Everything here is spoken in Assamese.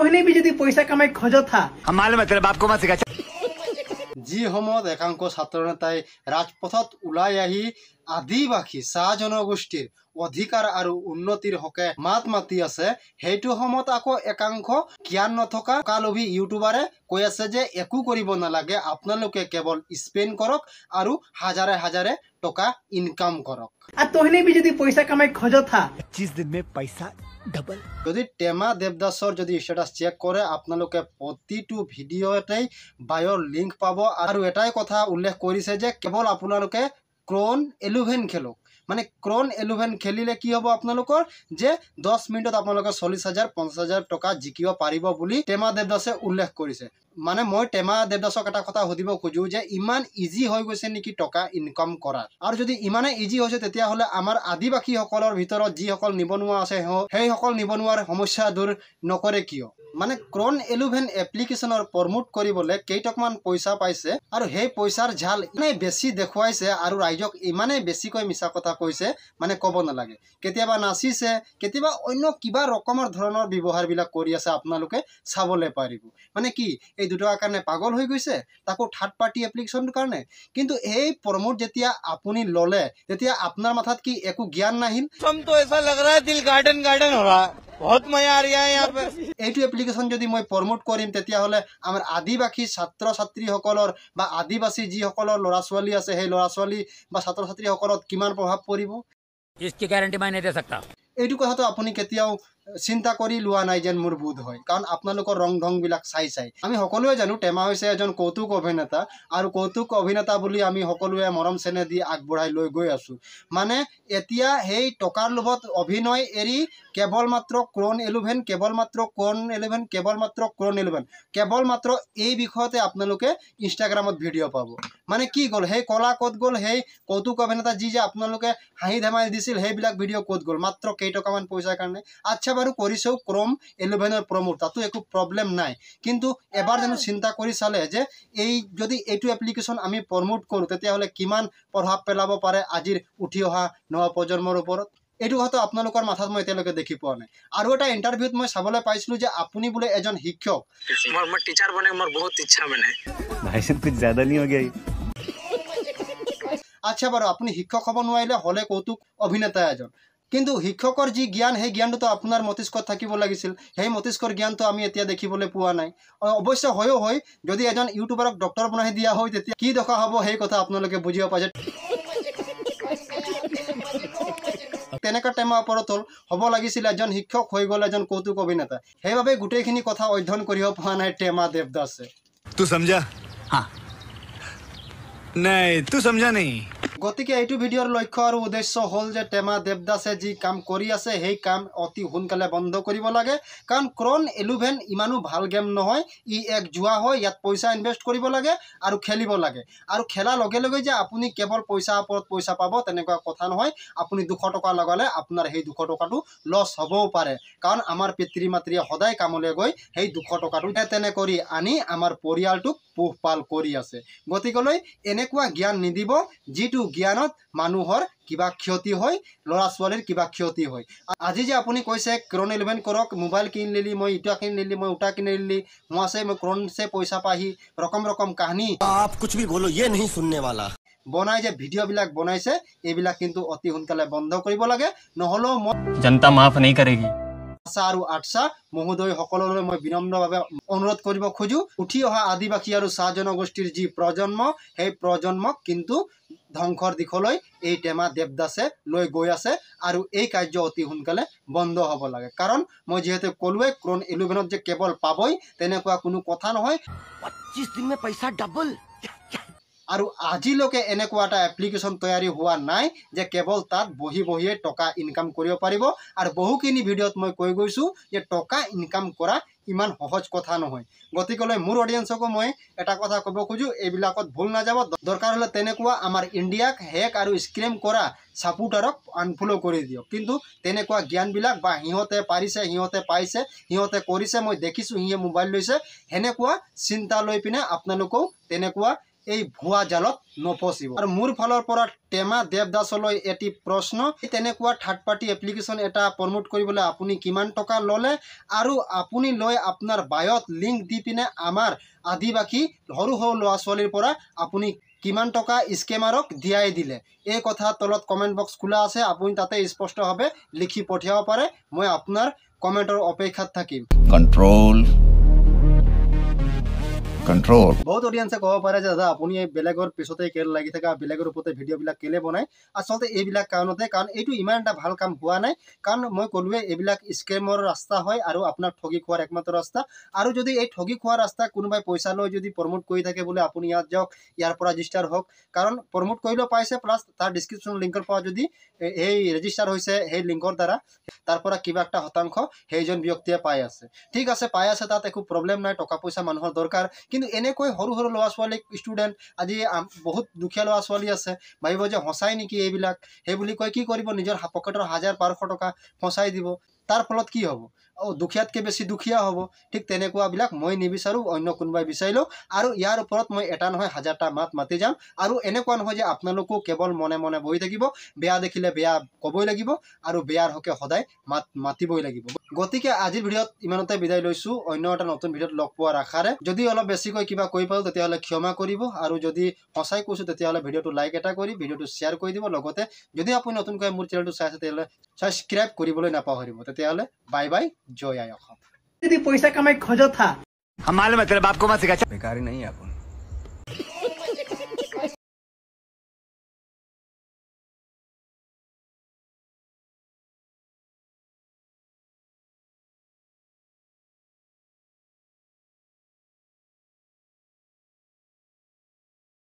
कहने भी यदि पैसा कमाई खोजो था हम मालूम है तेरे बाप को যি সময়ত একাংশ ছাত্ৰ নেতাই ৰাজপথত ওলাই আহি আদিবাসী চাহ জনগোষ্ঠীৰ অধিকাৰ আৰু উন্নতিৰ হকে মাত মাতি আছে সেইটো সময়ত আকৌ একাংশ জ্ঞান নথকা কালভি ইউটিউবাৰে কৈ আছে যে একো কৰিব নালাগে আপোনালোকে কেৱল স্পেণ্ড কৰক আৰু হাজাৰে হাজাৰে টকা ইনকাম কৰক তহনে যদি পইচা কামাই খোজো থা পঁচিছ দিন মে পইচা ডাবল যদি টেমা দেৱদাসৰ যদি ষ্টেটাছ চেক কৰে আপোনালোকে প্ৰতিটো ভিডিঅ'তে বায়ৰ লিংক পাব আৰু এটাই কথা উল্লেখ কৰিছে যে কেৱল আপোনালোকে ক্ৰ'ন এলোভেন খেলক মানে ক্রোন এলেভেন খেলিলে কি হব আপনার যে দশ মিনিট আপনার চল্লিশ হাজার পঞ্চাশ হাজার টাকা জিকিব পারিব বলে টেমা দেবদাসে উল্লেখ করেছে মানে মই টেমা দেবদাসক এটা কথা সুদিব খুঁজো যে ইমান ইজি হৈ গৈছে নেকি টকা ইনকাম করার আর যদি ইমানে ইজি হয়েছে তেতিয়াহলে আমার আদিবাসী সকলের ভিতর যখন নিবন আছে সেই সকল সমস্যা দূর নকরে কিয় মানে ক্ৰন এলোভেন এপ্লিকেশ্যনৰ প্ৰমোট কৰিবলৈ কেইটকমান পইচা পাইছে আৰু সেই পইচাৰ ঝাল ইমানেই বেছি দেখুৱাইছে আৰু ৰাইজক ইমানেই বেছিকৈ মিছা কথা কৈছে মানে ক'ব নালাগে কেতিয়াবা নাচিছে কেতিয়াবা অন্য কিবা ৰকমৰ ধৰণৰ ব্যৱহাৰবিলাক কৰি আছে আপোনালোকে চাবলৈ পাৰিব মানে কি এই দুটকাৰ কাৰণে পাগল হৈ গৈছে তাকো থাৰ্ড পাৰ্টি এপ্লিকেশ্যনটোৰ কাৰণে কিন্তু এই প্ৰমোট যেতিয়া আপুনি ল'লে তেতিয়া আপোনাৰ মাথাত কি একো জ্ঞান নাহিল বহুত মজা আৰু ইয়াৰ ইয়াৰ এইটো এপ্লিকেশ্যন যদি মই প্ৰমোট কৰিম তেতিয়াহ'লে আমাৰ আদিবাসী ছাত্ৰ ছাত্ৰীসকলৰ বা আদিবাসী যিসকলৰ ল'ৰা ছোৱালী আছে সেই ল'ৰা ছোৱালী বা ছাত্ৰ ছাত্ৰীসকলত কিমান প্ৰভাৱ পৰিব এইটো কথাটো আপুনি কেতিয়াও চিন্তা কৰি লোৱা নাই যেন মোৰ বোধ হয় কাৰণ আপোনালোকৰ ৰং ঢংবিলাক চাই চাই আমি সকলোৱে জানো টেমা হৈছে এজন কৌতুক অভিনেতা আৰু কৌতুক অভিনেতা বুলি আমি সকলোৱে মৰম চেনেহ দি আগবঢ়াই লৈ গৈ আছোঁ মানে এতিয়া সেই টকাৰ লোভত অভিনয় এৰি কেৱল মাত্ৰ ক্ৰণ ইলেভেন কেৱল মাত্ৰ ক্ৰণ ইলেভেন কেৱল মাত্ৰ ক্ৰণ ইলেভেন কেৱল মাত্ৰ এই বিষয়তে আপোনালোকে ইনষ্টাগ্ৰামত ভিডিঅ' পাব মানে কি গ'ল সেই কলা ক'ত গ'ল সেই কৌতুক অভিনেতা যি যে আপোনালোকে হাঁহি ধেমালি দিছিল সেইবিলাক ভিডিঅ' ক'ত গ'ল মাত্ৰ কেইটকামান পইচাৰ কাৰণে আচ্ছা বাৰু কৰিছেও ক্ৰম এলোভেনৰ প্ৰমোট তাতো একো প্ৰব্লেম নাই কিন্তু এবাৰ জানো চিন্তা কৰি চালে যে এই যদি এইটো এপ্লিকেশ্যন আমি প্ৰমোট কৰোঁ তেতিয়াহ'লে কিমান প্ৰভাৱ পেলাব পাৰে আজিৰ উঠি অহা নৱ প্ৰজন্মৰ ওপৰত এইটো কথাটো আপোনালোকৰ মাথাত মই এতিয়ালৈকে দেখি পোৱা নাই আৰু এটা ইণ্টাৰভিউত মই চাবলৈ পাইছিলোঁ যে আপুনি বোলে এজন শিক্ষক আচ্ছা বাৰু আপুনি শিক্ষক হ'ব নোৱাৰিলে হ'লে কৌতুক অভিনেতা এজন কিন্তু শিক্ষকৰ যি জ্ঞান সেই জ্ঞানটোতো আপোনাৰ মস্তিষ্কত থাকিব লাগিছিল সেই মস্তিষ্কৰ জ্ঞানটো আমি এতিয়া দেখিবলৈ পোৱা নাই অৱশ্যে হয়ো হয় যদি এজন ইউটিউবাৰক ডক্তৰ বনাই দিয়া হয় তেতিয়া কি দেখা হ'ব সেই কথা আপোনালোকে বুজিব পাৰে তেনেকুৱা টেমা ওপৰত হ'ল হ'ব লাগিছিল এজন শিক্ষক হৈ গ'ল এজন কৌতুক অভিনেতা সেইবাবে গোটেইখিনি কথা অধ্যয়ন কৰিব পৰা নাই টেমা দেৱ দাসে নাই তুমি গতিকে এইটো ভিডিঅ'ৰ লক্ষ্য আৰু উদ্দেশ্য হ'ল যে টেমা দেৱদাসে যি কাম কৰি আছে সেই কাম অতি সোনকালে বন্ধ কৰিব লাগে কাৰণ ক্ৰন এলোভেন ইমানো ভাল গেম নহয় ই এক জোৱা হয় ইয়াত পইচা ইনভেষ্ট কৰিব লাগে আৰু খেলিব লাগে আৰু খেলাৰ লগে লগে যে আপুনি কেৱল পইচাৰ ওপৰত পইচা পাব তেনেকুৱা কথা নহয় আপুনি দুশ টকা লগালে আপোনাৰ সেই দুশ টকাটো লছ হ'বও পাৰে কাৰণ আমাৰ পিতৃ মাতৃয়ে সদায় কামলৈ গৈ সেই দুশ টকাটো তেনে কৰি আনি আমাৰ পৰিয়ালটোক পোহপাল কৰি আছে গতিকেলৈ এনেকুৱা জ্ঞান নিদিব যিটো জ্ঞানত মানুহৰ কিবা ক্ষতি হয় ল'ৰা ছোৱালীৰ কিবা ক্ষতি হয় আজি যে আপুনি কৈছে ক্ৰণ ইলেভেন কৰক মোবাইল কিনি নিলি মই ইটা কিনি নিলি মই উটা কিনি নিলি মই আছে মই ক্ৰণ চে পইচা পাহি ৰকম ৰকম কাহিনী কুছ বি বলো ইয়ে নহি শুননে ৱালা বনাই যে ভিডিঅ'বিলাক বনাইছে এইবিলাক কিন্তু অতি সোনকালে বন্ধ কৰিব লাগে নহ'লেও মই জনতা মাফ নেই কৰেগি আশা আৰু আশা মহোদয় সকললৈ মই বিনম্ৰভাৱে অনুৰোধ কৰিব খোজোঁ উঠি অহা আদিবাসী আৰু চাহ জনগোষ্ঠীৰ যি প্ৰজন্ম সেই প্ৰজন্মক কিন্তু ধ্বংসৰ দিশলৈ এই টেমা দেৱদাসে লৈ গৈ আছে আৰু এই কাৰ্য অতি সোনকালে বন্ধ হ'ব লাগে কাৰণ মই যিহেতু ক'লোৱেই ক্ৰন ইলেভেনত যে কেৱল পাবই তেনেকুৱা কোনো কথা নহয় পঁচিছ দিনে পইচা ডাবল আৰু আজিলৈকে এনেকুৱা এটা এপ্লিকেশ্যন তৈয়াৰী হোৱা নাই যে কেৱল তাত বহি বহিয়ে টকা ইনকাম কৰিব পাৰিব আৰু বহুখিনি ভিডিঅ'ত মই কৈ গৈছোঁ যে টকা ইনকাম কৰা ইমান সহজ কথা নহয় গতিকলৈ মোৰ অডিয়েঞ্চকো মই এটা কথা ক'ব খোজোঁ এইবিলাকত ভুল নাযাব দৰকাৰ হ'লে তেনেকুৱা আমাৰ ইণ্ডিয়াক হেক আৰু স্ক্ৰেম কৰা চাপোৰ্টাৰক আনফ'ল' কৰি দিয়ক কিন্তু তেনেকুৱা জ্ঞানবিলাক বা সিহঁতে পাৰিছে সিহঁতে পাইছে সিহঁতে কৰিছে মই দেখিছোঁ সিহঁতে মোবাইল লৈছে সেনেকুৱা চিন্তা লৈ পিনে আপোনালোকেও তেনেকুৱা এই ভুয়া জালত নপচিব আৰু মোৰ ফালৰ পৰা টেমা দেৱদাসলৈ এটি প্ৰশ্ন তেনেকুৱা থাৰ্ড পাৰ্টি এপ্লিকেশ্যন এটা প্ৰমোট কৰিবলৈ আপুনি কিমান টকা ল'লে আৰু আপুনি লৈ আপোনাৰ বায়ত লিংক দি পিনে আমাৰ আদিবাসী সৰু সৰু ল'ৰা ছোৱালীৰ পৰা আপুনি কিমান টকা স্কেমাৰক দিয়াই দিলে এই কথা তলত কমেণ্ট বক্স খোলা আছে আপুনি তাতে স্পষ্টভাৱে লিখি পঠিয়াব পাৰে মই আপোনাৰ কমেণ্টৰ অপেক্ষাত থাকিম কণ্ট্ৰল কণ্ট্ৰল বহুত অডিয়েঞ্চে ক'ব পাৰে যে দাদা আপুনি বেলেগৰ পিছতে কেল লাগি থকা বেলেগৰ ওপৰতে ভিডিঅ'বিলাক কেলে বনায় আচলতে এইবিলাক কাৰণতে কাৰণ এইটো ইমান এটা ভাল কাম হোৱা নাই কাৰণ মই ক'লোৱে এইবিলাক স্কেমৰ ৰাস্তা হয় আৰু আপোনাৰ ঠগি খোৱাৰ একমাত্ৰ ৰাস্তা আৰু যদি এই ঠগি খোৱা ৰাস্তা কোনোবাই পইচা লৈ যদি প্ৰমোট কৰি থাকে বোলে আপুনি ইয়াত যাওক ইয়াৰ পৰা ৰেজিষ্টাৰ হওক কাৰণ প্ৰমোট কৰিলেও পাইছে প্লাছ তাৰ ডিছক্ৰিপশ্যন লিংকৰ পৰা যদি সেই ৰেজিষ্টাৰ হৈছে সেই লিংকৰ দ্বাৰা তাৰ পৰা কিবা এটা শতাংশ সেইজন ব্যক্তিয়ে পাই আছে ঠিক আছে পাই আছে তাত একো প্ৰব্লেম নাই টকা পইচা মানুহৰ দৰকাৰ কিন্তু এনেকৈ সৰু সৰু ল'ৰা ছোৱালীক ষ্টুডেণ্ট আজি বহুত দুখীয়া ল'ৰা ছোৱালী আছে ভাবিব যে সঁচাই নেকি এইবিলাক সেইবুলি কয় কি কৰিব নিজৰ পকেটৰ হাজাৰ বাৰশ টকা ফচাই দিব তাৰ ফলত কি হ'ব আৰু দুখীয়াতকৈ বেছি দুখীয়া হ'ব ঠিক তেনেকুৱাবিলাক মই নিবিচাৰোঁ অন্য কোনোবাই বিচাৰিলেও আৰু ইয়াৰ ওপৰত মই এটা নহয় হাজাৰটা মাত মাতি যাম আৰু এনেকুৱা নহয় যে আপোনালোকো কেৱল মনে মনে বহি থাকিব বেয়া দেখিলে বেয়া ক'বই লাগিব আৰু বেয়াৰ হকে সদায় মাত মাতিবই লাগিব গতিকে আজিৰ ভিডিঅ'ত ইমানতে বিদায় লৈছো অন্য এটা নতুন ভিডিঅ'ত লগ পোৱাৰ আশাৰে যদি অলপ বেছিকৈ কিবা কৈ পাৰোঁ তেতিয়াহ'লে ক্ষমা কৰিব আৰু যদি সঁচাই কৈছোঁ তেতিয়াহ'লে ভিডিঅ'টো লাইক এটা কৰি ভিডিঅ'টো শ্বেয়াৰ কৰি দিব লগতে যদি আপুনি নতুনকৈ মোৰ চেনেলটো চাইছে তেতিয়াহ'লে ছাবস্ক্ৰাইব কৰিবলৈ নাপাহৰিব जय पैसा कमाई खोजो था हमारे मैं तेरे बाप को मत सिखा बेकार नहीं है